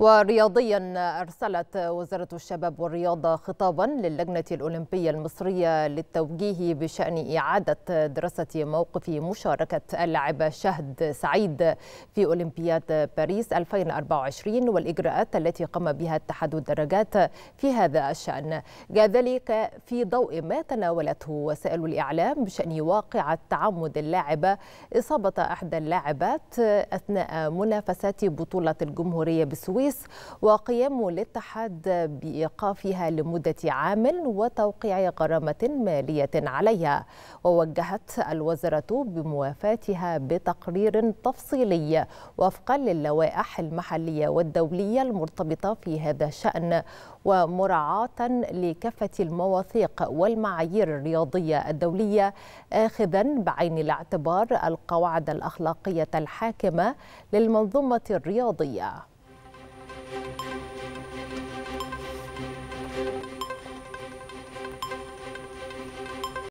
ورياضيا أرسلت وزارة الشباب والرياضة خطابا للجنة الأولمبية المصرية للتوجيه بشأن إعادة دراسة موقف مشاركة اللاعب شهد سعيد في أولمبياد باريس 2024 والإجراءات التي قام بها اتحاد الدرجات في هذا الشأن جاء ذلك في ضوء ما تناولته وسائل الإعلام بشأن واقعة تعمد اللاعبة إصابة إحدى اللاعبات أثناء منافسات بطولة الجمهورية بالسويس التأسيس وقيام الاتحاد بإيقافها لمدة عام وتوقيع غرامة مالية عليها ووجهت الوزارة بموافاتها بتقرير تفصيلي وفقا للوائح المحلية والدولية المرتبطة في هذا الشأن ومراعاة لكافة المواثيق والمعايير الرياضية الدولية آخذا بعين الاعتبار القواعد الأخلاقية الحاكمة للمنظومة الرياضية